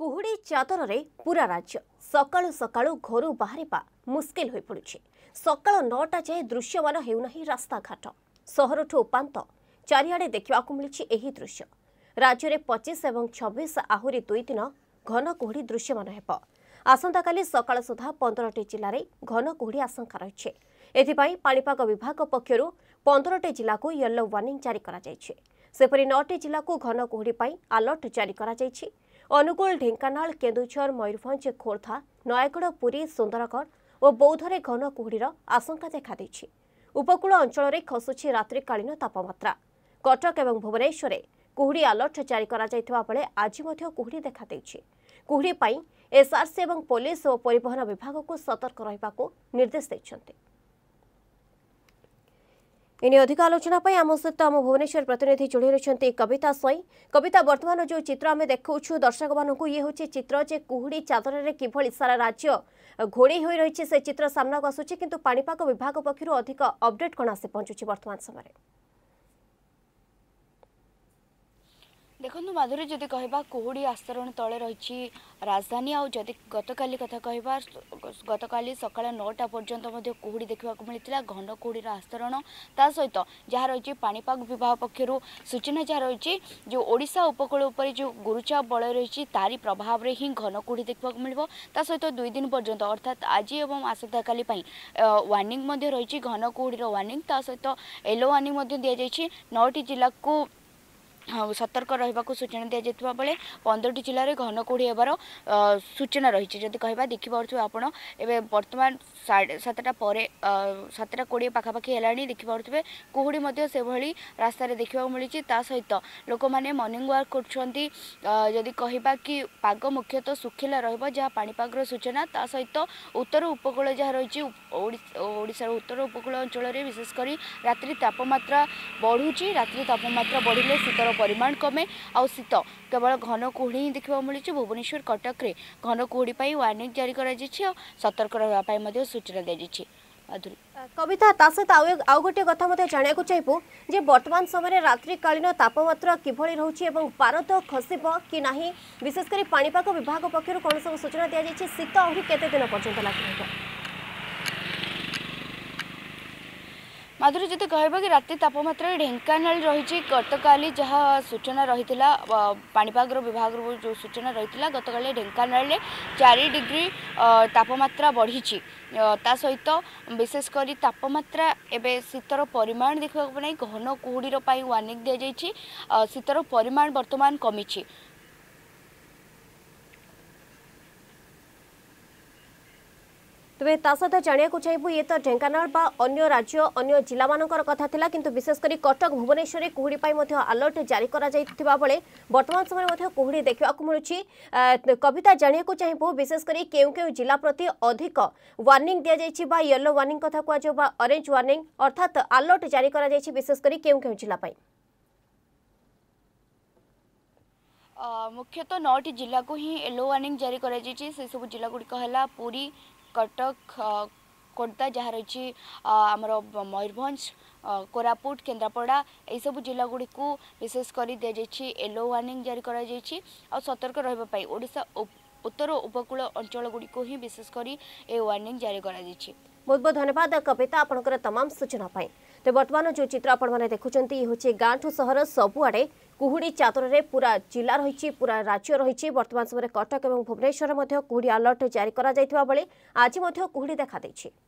କୁହୁଡ଼ି ଚାଦରରେ ପୁରା ରାଜ୍ୟ ସକାଳୁ ସକାଳୁ ଘରୁ ବାହାରିବା ମୁସ୍କିଲ ହୋଇପଡ଼ୁଛି ସକାଳ ନଅଟା ଯାଏ ଦୃଶ୍ୟମାନ ହେଉନାହିଁ ରାସ୍ତାଘାଟ ସହରଠୁ ଉପାନ୍ତ ଚାରିଆଡ଼େ ଦେଖିବାକୁ ମିଳିଛି ଏହି ଦୃଶ୍ୟ ରାଜ୍ୟରେ ପଚିଶ ଏବଂ ଛବିଶ ଆହୁରି ଦୁଇ ଦିନ ଘନ କୁହୁଡ଼ି ଦୃଶ୍ୟମାନ ହେବ ଆସନ୍ତାକାଲି ସକାଳ ସୁଦ୍ଧା ପନ୍ଦରଟି ଜିଲ୍ଲାରେ ଘନ କୁହୁଡ଼ି ଆଶଙ୍କା ରହିଛି ଏଥିପାଇଁ ପାଣିପାଗ ବିଭାଗ ପକ୍ଷରୁ ପନ୍ଦରଟି ଜିଲ୍ଲାକୁ ୟେଲୋ ୱାର୍ଣ୍ଣିଂ ଜାରି କରାଯାଇଛି ସେପରି ନଅଟି ଜିଲ୍ଲାକୁ ଘନ କୁହୁଡ଼ି ପାଇଁ ଆଲର୍ଟ ଜାରି କରାଯାଇଛି ଅନୁଗୁଳ ଢେଙ୍କାନାଳ କେନ୍ଦୁଝର ମୟୂରଭଞ୍ଜ ଖୋର୍ଦ୍ଧା ନୟାଗଡ଼ ପୁରୀ ସୁନ୍ଦରଗଡ଼ ଓ ବୌଦ୍ଧରେ ଘନ କୁହୁଡ଼ିର ଆଶଙ୍କା ଦେଖାଦେଇଛି ଉପକୂଳ ଅଞ୍ଚଳରେ ଖସୁଛି ରାତ୍ରିକାଳୀନ ତାପମାତ୍ରା କଟକ ଏବଂ ଭୁବନେଶ୍ୱରରେ କୁହୁଡ଼ି ଆଲର୍ଟ ଜାରି କରାଯାଇଥିବା ବେଳେ ଆଜି ମଧ୍ୟ କୁହୁଡ଼ି ଦେଖାଦେଇଛି କୁହୁଡ଼ି ପାଇଁ ଏସ୍ଆର୍ସି ଏବଂ ପୋଲିସ ଓ ପରିବହନ ବିଭାଗକୁ ସତର୍କ ରହିବାକୁ ନିର୍ଦ୍ଦେଶ ଦେଇଛନ୍ତି এনে অধিক আলোচনা পাই আম সহিত আম ভুবনেশ্বর প্রতিনিধি যোড়ি রয়েছেন কবিতা স্বইঁ কবিতা বর্তমান যে চিত্র আমি দেখছু দর্শক মানুষ ইয়ে হচ্ছে চিত্র যে কুহুড়ি চাদরের কিভাবে সারা রাজ্য ঘোড়েই হয়ে রয়েছে সে চিত্র সামনাকু আসুচি কিন্তু পাপাগ বিভাগ পক্ষ অধিক অপডেট কোণ আসি পঞ্চুছি বর্তমান সময় ଦେଖନ୍ତୁ ମାଧୁରୀ ଯଦି କହିବା କୁହୁଡ଼ି ଆସ୍ତରଣ ତଳେ ରହିଛି ରାଜଧାନୀ ଆଉ ଯଦି ଗତକାଲି କଥା କହିବା ଗତକାଲି ସକାଳ ନଅଟା ପର୍ଯ୍ୟନ୍ତ ମଧ୍ୟ କୁହୁଡ଼ି ଦେଖିବାକୁ ମିଳିଥିଲା ଘନ କୁହୁଡ଼ିର ଆସ୍ତରଣ ତା ସହିତ ଯାହା ରହିଛି ପାଣିପାଗ ବିଭାଗ ପକ୍ଷରୁ ସୂଚନା ଯାହା ରହିଛି ଯେଉଁ ଓଡ଼ିଶା ଉପକୂଳ ଉପରେ ଯେଉଁ ଗୁରୁଚାପ ବଳୟ ରହିଛି ତାରି ପ୍ରଭାବରେ ହିଁ ଘନ କୁହୁଡ଼ି ଦେଖିବାକୁ ମିଳିବ ତା ସହିତ ଦୁଇ ଦିନ ପର୍ଯ୍ୟନ୍ତ ଅର୍ଥାତ୍ ଆଜି ଏବଂ ଆସନ୍ତାକାଲି ପାଇଁ ୱାର୍ଣ୍ଣିଂ ମଧ୍ୟ ରହିଛି ଘନ କୁହୁଡ଼ିର ୱାର୍ଣ୍ଣିଂ ତା ସହିତ ୟେଲୋ ୱାର୍ଣ୍ଣିଂ ମଧ୍ୟ ଦିଆଯାଇଛି ନଅଟି ଜିଲ୍ଲାକୁ ସତର୍କ ରହିବାକୁ ସୂଚନା ଦିଆଯାଇଥିବା ବେଳେ ପନ୍ଦରଟି ଜିଲ୍ଲାରେ ଘନ କୁହୁଡ଼ି ହେବାର ସୂଚନା ରହିଛି ଯଦି କହିବା ଦେଖିପାରୁଥିବେ ଆପଣ ଏବେ ବର୍ତ୍ତମାନ ସାତଟା ପରେ ସାତଟା କୋଡ଼ିଏ ପାଖାପାଖି ହେଲାଣି ଦେଖିପାରୁଥିବେ କୁହୁଡ଼ି ମଧ୍ୟ ସେଭଳି ରାସ୍ତାରେ ଦେଖିବାକୁ ମିଳିଛି ତା ସହିତ ଲୋକମାନେ ମର୍ଣ୍ଣିଂ ୱାକ୍ କରୁଛନ୍ତି ଯଦି କହିବା କି ପାଗ ମୁଖ୍ୟତଃ ଶୁଖିଲା ରହିବ ଯାହା ପାଣିପାଗର ସୂଚନା ତା ସହିତ ଉତ୍ତର ଉପକୂଳ ଯାହା ରହିଛି ଓଡ଼ିଶାର ଉତ୍ତର ଉପକୂଳ ଅଞ୍ଚଳରେ ବିଶେଷ କରି ରାତ୍ରି ତାପମାତ୍ରା ବଢ଼ୁଛି ରାତ୍ରି ତାପମାତ୍ରା ବଢ଼ିଲେ ଶୀତର পরিমাণ কমে আীত কেবল ঘন কুড়ি হি দেখা ମିଳୁଛି ভুবনেশ্বর কটকরে ঘন କୁହୁଡ଼ି ପାଇଁ ୱାର୍ଣ୍ଣିଂ ଜାରି କରାଯାଇଛି ଆଉ ସତର୍କ ରହିବା ପାଇଁ ମଧ୍ୟ ସୂଚନା কবিতা তা সহ আউ গোটি কথা মধ্যে জাঁয়া চাইবু যে বর্তমান সময় রাত্রিকালীন তাপমাত্রা কিভাবে রয়েছে এবং পারদ খসব কি না বিশেষ করে পাপাগ বিভাগ পক্ষ কোণ সব সূচনা দিয়া যাই শীত আহ কত দিন পর্যন্ত লাগবে মাধুরীজ্যোতি কহব কি রাতে তাপমাত্রা ঢেঙ্কানাল রয়েছে গতকালি যা সূচনা রয়েছে পাপাগ বিভাগ যে সূচনা রয়েছে গতকালে ঢেঙ্কানালে চারি ডিগ্রি তাপমাত্রা বড়িছি তা সহিত বিশেষ করে তাপমাত্রা এবে শীতর পরিমাণ দেখা পাই ঘন কুহুড়ির ওয়ার্নিং দিয়েছে শীতর পরিমাণ বর্তমান কমিছে তবে তা সহ জাঁয়া চাইবু ইয়ে তো ঢেঙ্কানাল বা অন্য রাজ্য অন্য জেলা মানকর কথা লা কিন্তু বিশেষ করে কটক ভুবনেশ্বরের কুহুড়ি আলর্ট জারি করা বেড়ে বর্তমান সময় কুহুড়ি দেখা মিলুছি কবিতা জাঁয়া চাইবু বিশেষ করে কেউ কেউ জেলা প্রতি অধিক ওয়ার্নিং দিয়া যাই বা ইয়েলো ওয়ার্নিং কথা কুয়া বা অরেঞ্জ ওয়ার্নিং অর্থাৎ আলর্ট জারি করা বিশেষ করে কেউ কেউ জেলা পাই ମୁଖ୍ୟତଃ ନଅଟି ଜିଲ୍ଲାକୁ ହିଁ ୟେଲୋ ୱାର୍ଣ୍ଣିଂ ଜାରି କରାଯାଇଛି ସେସବୁ ଜିଲ୍ଲାଗୁଡ଼ିକ ହେଲା ପୁରୀ କଟକ ଖୋର୍ଦ୍ଧା ଯାହା ରହିଛି ଆମର ମୟୂରଭଞ୍ଜ କୋରାପୁଟ କେନ୍ଦ୍ରାପଡ଼ା ଏହିସବୁ ଜିଲ୍ଲା ଗୁଡ଼ିକୁ ବିଶେଷ କରି ଦିଆଯାଇଛି ୟେଲୋ ୱାର୍ଣ୍ଣିଂ ଜାରି କରାଯାଇଛି ଆଉ ସତର୍କ ରହିବା ପାଇଁ ଓଡ଼ିଶା ଉତ୍ତର ଉପକୂଳ ଅଞ୍ଚଳଗୁଡ଼ିକୁ ହିଁ ବିଶେଷ କରି ଏ ୱାର୍ଣ୍ଣିଂ ଜାରି କରାଯାଇଛି ବହୁତ ବହୁତ ଧନ୍ୟବାଦ କବିତା ଆପଣଙ୍କର ତମାମ ସୂଚନା ପାଇଁ ତେବେ ବର୍ତ୍ତମାନ ଯେଉଁ ଚିତ୍ର ଆପଣମାନେ ଦେଖୁଛନ୍ତି ଇଏ ହେଉଛି ଗାଁଠୁ ସହର ସବୁଆଡ଼େ কুহুড়ি চাদরের পুরা জেলা রয়েছে পুরা রাজ্য রয়েছে বর্তমান সময় কটক এবং ভুবনেশ্বর মধ্যে কুহুড়ি আলর্ট জারি করা যাইথিবা বেলে আজি মধ্য কুহুড়ি দেখা দেইছে